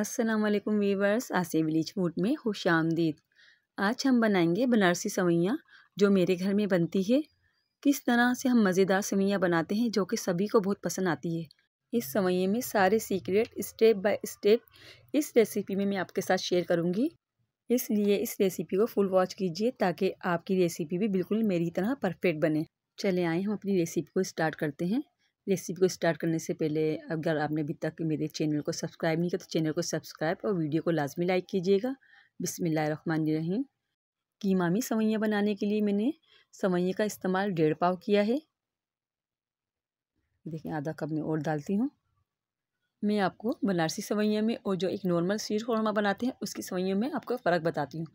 अस्सलाम वालेकुम वीवर्स आसे विलेज फूड में खुश आमदीद आज हम बनाएंगे बनारसी सवैयाँ जो मेरे घर में बनती है किस तरह से हम मज़ेदार सवैयाँ बनाते हैं जो कि सभी को बहुत पसंद आती है इस सवैये में सारे सीक्रेट स्टेप बाय स्टेप इस रेसिपी में मैं आपके साथ शेयर करूँगी इसलिए इस रेसिपी को फुल वॉच कीजिए ताकि आपकी रेसिपी भी बिल्कुल मेरी तरह परफेक्ट बने चले आए हम अपनी रेसिपी को स्टार्ट करते हैं रेसिपी को स्टार्ट करने से पहले अगर आपने अभी तक मेरे चैनल को सब्सक्राइब नहीं किया तो चैनल को सब्सक्राइब और वीडियो को लाजमी लाइक कीजिएगा बिसमीम कीमा में सवैयाँ बनाने के लिए मैंने सवैयाँ का इस्तेमाल डेढ़ पाव किया है देखें आधा कप में और डालती हूँ मैं आपको बनारसी सवैयाँ में और जो एक नॉर्मल शीर खौरमा बनाते हैं उसकी सवैयों में आपको फ़र्क बताती हूँ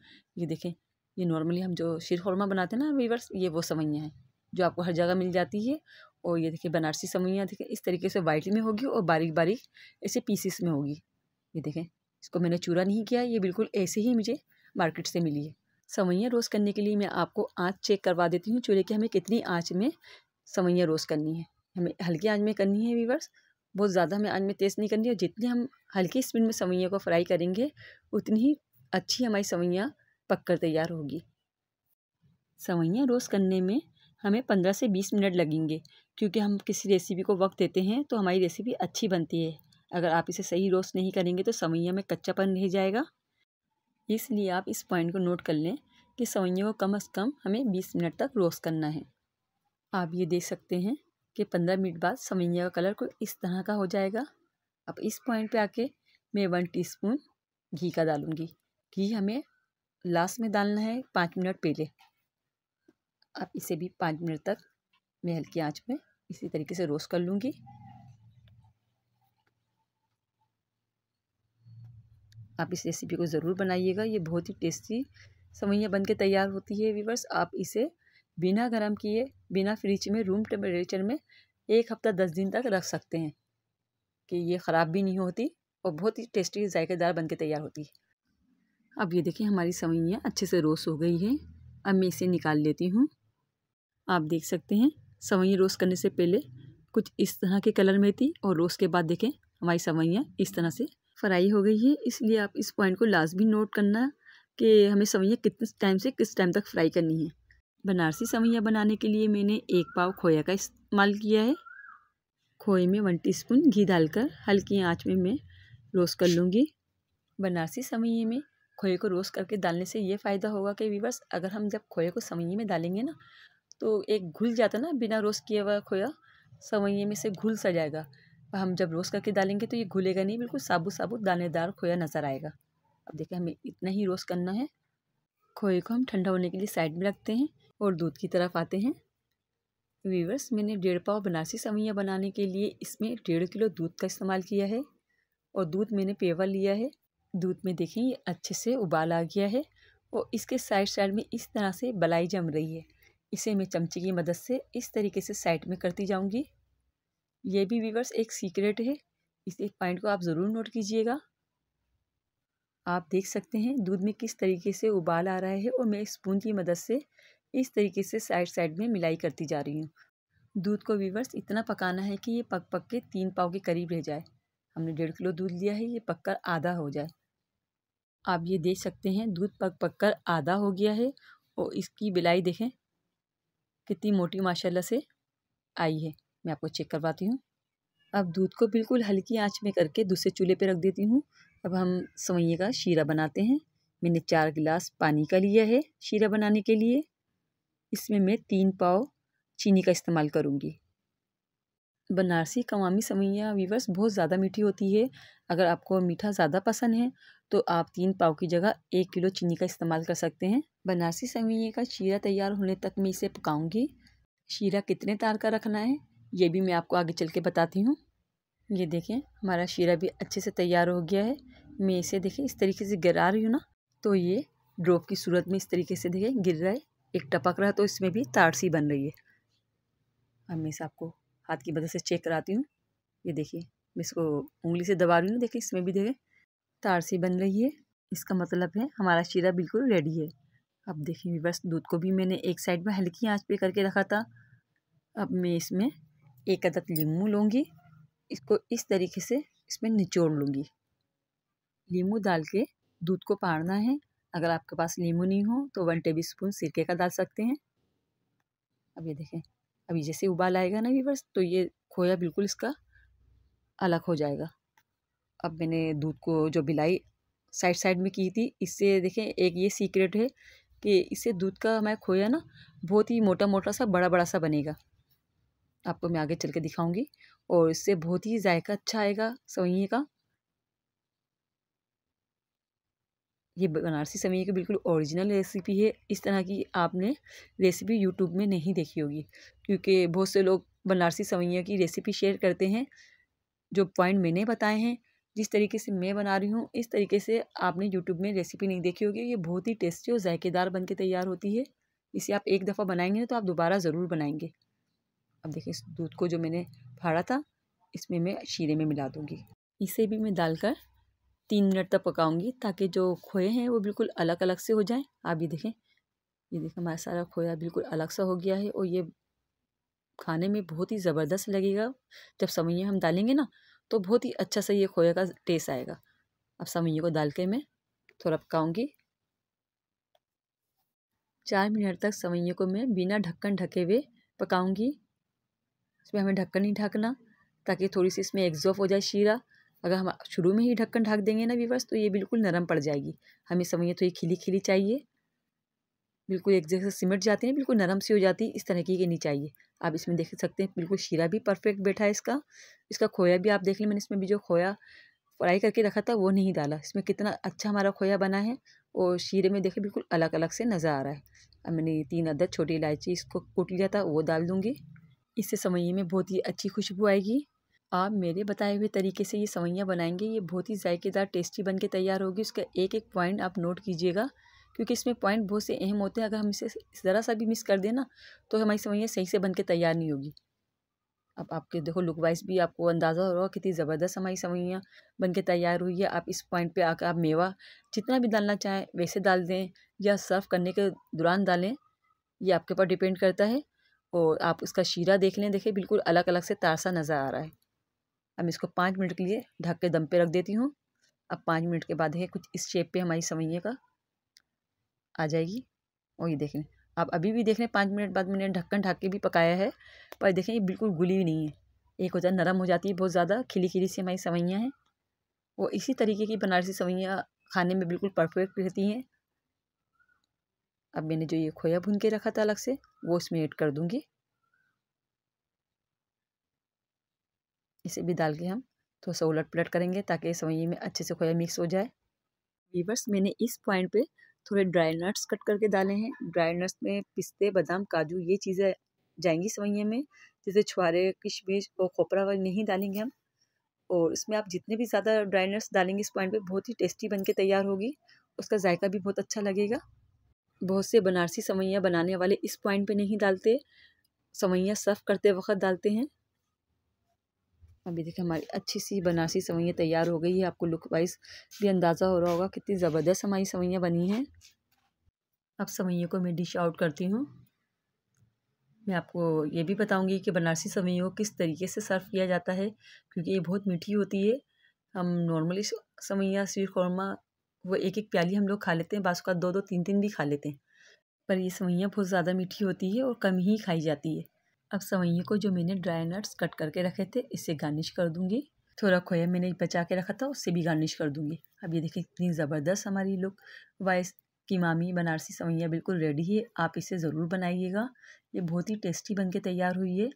ये देखें ये नॉर्मली हम जो शीर खौरमा बनाते हैं ना वीवर्स ये वो सवैयाँ हैं जो आपको हर जगह मिल जाती है और ये देखिए बनारसी सवैया देखें इस तरीके से वाइट में होगी और बारीक बारीक ऐसे पीसीस में होगी ये देखें इसको मैंने चूरा नहीं किया ये बिल्कुल ऐसे ही मुझे मार्केट से मिली है सवैयाँ रोस्ट करने के लिए मैं आपको आँच चेक करवा देती हूँ चूल्हे की हमें कितनी आँच में सवैयाँ रोस्ट करनी है हमें हल्की आँच में करनी है वीवर्स बहुत ज़्यादा हमें आँच में तेज़ नहीं करनी है जितनी हम हल्की स्पीड में सवैयाँ को फ्राई करेंगे उतनी ही अच्छी हमारी सवैयाँ पक कर तैयार होगी सवैयाँ रोस्ट करने में हमें पंद्रह से बीस मिनट लगेंगे क्योंकि हम किसी रेसिपी को वक्त देते हैं तो हमारी रेसिपी अच्छी बनती है अगर आप इसे सही रोस्ट नहीं करेंगे तो सवैया में कच्चापन रह जाएगा इसलिए आप इस पॉइंट को नोट कर लें कि सवैया को कम से कम हमें बीस मिनट तक रोस्ट करना है आप ये देख सकते हैं कि पंद्रह मिनट बाद सवैया का कलर को इस तरह का हो जाएगा अब इस पॉइंट पे आके मैं वन टीस्पून घी का डालूँगी घी हमें लास्ट में डालना है पाँच मिनट पहले आप इसे भी पाँच मिनट तक मैं हल्की आंच में इसी तरीके से रोस्ट कर लूँगी आप इस रेसिपी को ज़रूर बनाइएगा ये बहुत ही टेस्टी सवैयाँ बन के तैयार होती है वीवर्स आप इसे बिना गर्म किए बिना फ्रिज में रूम टेम्परेचर में एक हफ्ता दस दिन तक रख सकते हैं कि ये ख़राब भी नहीं होती और बहुत ही टेस्टी जायकेदार बन के तैयार होती है अब ये देखिए हमारी सवैयाँ अच्छे से रोस्ट हो गई है अब मैं इसे निकाल लेती हूँ आप देख सकते हैं सवैयाँ रोस्ट करने से पहले कुछ इस तरह के कलर में थी और रोस्ट के बाद देखें हमारी सवैयाँ इस तरह से फ्राई हो गई है इसलिए आप इस पॉइंट को लाजमी नोट करना कि हमें सवैयाँ कितने टाइम से किस टाइम तक फ्राई करनी है बनारसी सवैयाँ बनाने के लिए मैंने एक पाव खोया का इस्तेमाल किया है खोए में वन स्पून घी डालकर हल्की आँच में मैं रोस्ट कर लूँगी बनारसी सवैये में खोए को रोस्ट करके डालने से ये फ़ायदा होगा कि वीवर्स अगर हम जब खोए को सवैये में डालेंगे ना तो एक घुल जाता ना बिना रोस्ट किया हुआ खोया सवैये में से घुल सा जाएगा हम जब रोस्ट करके डालेंगे तो ये घुलेगा नहीं बिल्कुल साबुत साबुत दानेदार खोया नज़र आएगा अब देखिए हमें इतना ही रोस्ट करना है खोए को हम ठंडा होने के लिए साइड में रखते हैं और दूध की तरफ आते हैं वीवर्स मैंने डेढ़ पाव बनारसी सवैया बनाने के लिए इसमें डेढ़ किलो दूध का इस्तेमाल किया है और दूध मैंने पेवा लिया है दूध में देखें ये अच्छे से उबाल आ गया है और इसके साइड साइड में इस तरह से बलाई जम रही है इसे मैं चमचे की मदद से इस तरीके से साइड में करती जाऊंगी ये भी वीवर्स एक सीक्रेट है इस एक पॉइंट को आप ज़रूर नोट कीजिएगा आप देख सकते हैं दूध में किस तरीके से उबाल आ रहा है और मैं स्पून की मदद से इस तरीके से साइड साइड में मिलाई करती जा रही हूँ दूध को वीवर्स इतना पकाना है कि ये पक पक के तीन पाव के करीब रह जाए हमने डेढ़ किलो दूध लिया है ये पककर आधा हो जाए आप ये देख सकते हैं दूध पक पक कर आधा हो गया है और इसकी बिलाई देखें कितनी मोटी माशाल्लाह से आई है मैं आपको चेक करवाती हूँ अब दूध को बिल्कुल हल्की आंच में करके दूसरे चूल्हे पे रख देती हूँ अब हम सवैये का शीरा बनाते हैं मैंने चार गिलास पानी का लिया है शीरा बनाने के लिए इसमें मैं तीन पाव चीनी का इस्तेमाल करूँगी बनारसी कवामी सवैया वीवर्स बहुत ज़्यादा मीठी होती है अगर आपको मीठा ज़्यादा पसंद है तो आप तीन पाव की जगह एक किलो चीनी का इस्तेमाल कर सकते हैं बनारसी सवैया का शीरा तैयार होने तक मैं इसे पकाऊंगी शीरा कितने तार का रखना है ये भी मैं आपको आगे चल के बताती हूँ ये देखें हमारा शीरा भी अच्छे से तैयार हो गया है मैं इसे देखें इस तरीके से गिरा रही हूँ ना तो ये ड्रॉप की सूरत में इस तरीके से देखें गिर रहा है एक टपक रहा तो इसमें भी तारसी बन रही है अब मैं इसे आपको हाथ की मदद से चेक कराती हूँ ये देखिए मैं इसको उंगली से दबा रही हूँ देखें इसमें भी देखें तारसी बन रही है इसका मतलब है हमारा शीरा बिल्कुल रेडी है अब देखिए बस दूध को भी मैंने एक साइड में हल्की आंच पे करके रखा था अब मैं इसमें एक अदद लीमू लूँगी इसको इस तरीके से इसमें निचोड़ लूँगी लीमू डाल के दूध को पाड़ना है अगर आपके पास नींबू नहीं हो तो वन टेबल स्पून सिरके का डाल सकते हैं अब ये देखें अभी जैसे उबाल आएगा ना वीवर्स तो ये खोया बिल्कुल इसका अलग हो जाएगा अब मैंने दूध को जो बिलाई साइड साइड में की थी इससे देखें एक ये सीक्रेट है कि इससे दूध का हमारा खोया ना बहुत ही मोटा मोटा सा बड़ा बड़ा सा बनेगा आपको मैं आगे चल के दिखाऊँगी और इससे बहुत ही जायका अच्छा आएगा सवैये का ये बनारसी सवैया की बिल्कुल ओरिजिनल रेसिपी है इस तरह की आपने रेसिपी यूट्यूब में नहीं देखी होगी क्योंकि बहुत से लोग बनारसी सवैया की रेसिपी शेयर करते हैं जो पॉइंट मैंने बताए हैं जिस तरीके से मैं बना रही हूँ इस तरीके से आपने यूट्यूब में रेसिपी नहीं देखी होगी ये बहुत ही टेस्टी और जायकेदार बन के तैयार होती है इसे आप एक दफ़ा बनाएंगे तो आप दोबारा ज़रूर बनाएंगे अब देखिए इस दूध को जो मैंने फाड़ा था इसमें मैं शीरे में मिला दूँगी इसे भी मैं डालकर तीन मिनट तक पकाऊंगी ताकि जो खोए हैं वो बिल्कुल अलग अलग से हो जाएं आप ये देखें ये देखें हमारा सारा खोया बिल्कुल अलग सा हो गया है और ये खाने में बहुत ही ज़बरदस्त लगेगा जब सवैया हम डालेंगे ना तो बहुत ही अच्छा सा ये खोए का टेस्ट आएगा अब समझिए को डाल के मैं थोड़ा पकाऊँगी चार मिनट तक सवैयों को मैं बिना ढक्कन ढके हुए पकाऊंगी इसमें हमें ढक्कन नहीं ढकना ताकि थोड़ी सी इसमें एग्जॉफ हो जाए शीरा अगर हम शुरू में ही ढक्कन ढक देंगे ना वीवर्स तो ये बिल्कुल नरम पड़ जाएगी हमें सवैयाँ थोड़ी खिली खिली चाहिए बिल्कुल एक जगह से सिमट जाती है बिल्कुल नरम सी हो जाती है इस तरह की नहीं चाहिए आप इसमें देख सकते हैं बिल्कुल शीरा भी परफेक्ट बैठा है इसका इसका खोया भी आप देख लें मैंने इसमें भी जो खोया फ्राई करके रखा था वो नहीं डाला इसमें कितना अच्छा हमारा खोया बना है और शीरे में देखें बिल्कुल अलग अलग से नज़र आ रहा है अब मैंने तीन अदर छोटी इलायची इसको कूट लिया था वो डाल दूँगी इससे सवैया में बहुत ही अच्छी खुशबू आएगी आप मेरे बताए हुए तरीके से ये सवैयाँ बनाएंगे ये बहुत ही जायकेदार टेस्टी बन के तैयार होगी उसका एक एक पॉइंट आप नोट कीजिएगा क्योंकि इसमें पॉइंट बहुत से अहम होते हैं अगर हम इसे ज़रा सा भी मिस कर दें ना तो हमारी सवैया सही से बन के तैयार नहीं होगी अब आपके देखो लुक वाइज भी आपको अंदाज़ा हो रहा है कितनी ज़बरदस्त हमारी सवैयाँ बन के तैयार हुई है आप इस पॉइंट पर आकर आप मेवा जितना भी डालना चाहें वैसे डाल दें या सर्व करने के दौरान डालें ये आपके ऊपर डिपेंड करता है और आप उसका शीरा देख लें देखें बिल्कुल अलग अलग से तारसा नज़र आ रहा है अब इसको पाँच मिनट के लिए ढक के दम पे रख देती हूँ अब पाँच मिनट के बाद है कुछ इस शेप पे हमारी सवैये का आ जाएगी और ये देखें आप अभी भी देख रहे हैं पाँच मिनट बाद मैंने ढक्कन ढाक के भी पकाया है पर देखें ये बिल्कुल गुली नहीं है एक हो जाए नरम हो जाती है बहुत ज़्यादा खिली खिली सी हमारी सवैयाँ हैं वो इसी तरीके की बनारसी सवैयाँ खाने में बिल्कुल परफेक्ट रहती हैं अब मैंने जो ये खोया भून के रखा था अलग से वो इसमें ऐड कर दूँगी इसे भी डाल के हम थोड़ा सा उलट पलट करेंगे ताकि सवैये में अच्छे से खोया मिक्स हो जाए वीवर्स मैंने इस पॉइंट पे थोड़े ड्राई नट्स कट करके डाले हैं ड्राई नट्स में पिस्ते बादाम काजू ये चीज़ें जाएंगी सवैये में जैसे छुआरे किशमिश और खोपरा वगैरह नहीं डालेंगे हम और इसमें आप जितने भी ज़्यादा ड्राई नट्स डालेंगे इस पॉइंट पे बहुत ही टेस्टी बनके तैयार होगी उसका जायका भी बहुत अच्छा लगेगा बहुत से बनारसी सवैयाँ बनाने वाले इस पॉइंट पर नहीं डालते सवैयाँ सर्व करते वक्त डालते हैं अभी देखिए हमारी अच्छी सी बनारसी सवैयाँ तैयार हो गई है आपको लुक वाइज भी अंदाज़ा हो रहा होगा कितनी ज़बरदस्त हमारी सवैयाँ बनी हैं अब सवैयों को मैं डिश आउट करती हूँ मैं आपको ये भी बताऊँगी कि बनारसी सवैयों को किस तरीके से सर्व किया जाता है क्योंकि ये बहुत मीठी होती है हम नॉर्मली सवैयाँ स्वीट कौरमा वो एक एक प्याली हम लोग खा लेते हैं बास का दो दो तीन तीन भी खा लेते हैं पर ये सवैयाँ बहुत ज़्यादा मीठी होती है और कम ही खाई जाती है अब सवैये को जो मैंने ड्राई नट्स कट करके रखे थे इसे गार्निश कर दूंगी थोड़ा खोया मैंने बचा के रखा था उससे भी गार्निश कर दूंगी अब ये देखिए कितनी ज़बरदस्त हमारी लुक वाइस की मामी बनारसी सवैयाँ बिल्कुल रेडी है आप इसे ज़रूर बनाइएगा ये बहुत ही टेस्टी बन तैयार हुई है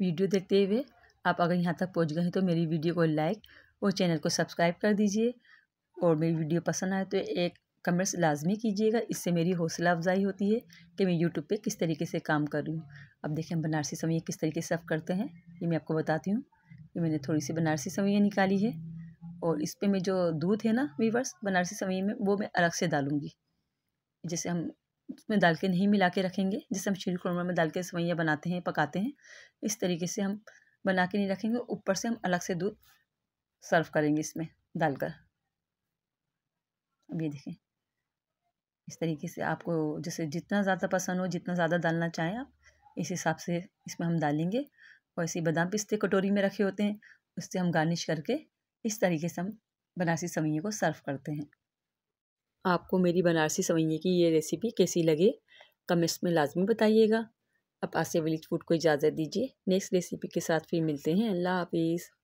वीडियो देखते हुए आप अगर यहाँ तक पहुँच गए तो मेरी वीडियो को लाइक और चैनल को सब्सक्राइब कर दीजिए और मेरी वीडियो पसंद आए तो एक कमेंट्स लाजमी कीजिएगा इससे मेरी हौसला अफजाई होती है कि मैं यूट्यूब पे किस तरीके से काम कर रही हूँ अब देखें हम बनारसी सवैया किस तरीके से सर्व करते हैं ये मैं आपको बताती हूँ कि मैंने थोड़ी सी बनारसी सवैया निकाली है और इस पर मैं जो दूध है ना वीवर्स बनारसी सवैया में वो मैं अलग से डालूँगी जैसे हम उसमें डाल के नहीं मिला के रखेंगे जैसे हम शीर खुरमा में डाल के सवैया बनाते हैं पकाते हैं इस तरीके से हम बना के नहीं रखेंगे ऊपर से हम अलग से दूध सर्व करेंगे इसमें डालकर अब ये देखें इस तरीके से आपको जैसे जितना ज़्यादा पसंद हो जितना ज़्यादा डालना चाहें आप इस हिसाब से इसमें हम डालेंगे और ऐसे बादाम पिस्ते कटोरी में रखे होते हैं उससे हम गार्निश करके इस तरीके से हम बनारसी सवैये को सर्व करते हैं आपको मेरी बनारसी सवैये की ये रेसिपी कैसी लगे कमेंट्स में लाजमी बताइएगा अब आसिया विलेज फूड को इजाज़त दीजिए नेक्स्ट रेसिपी के साथ फिर मिलते हैं अल्लाह हाफिज़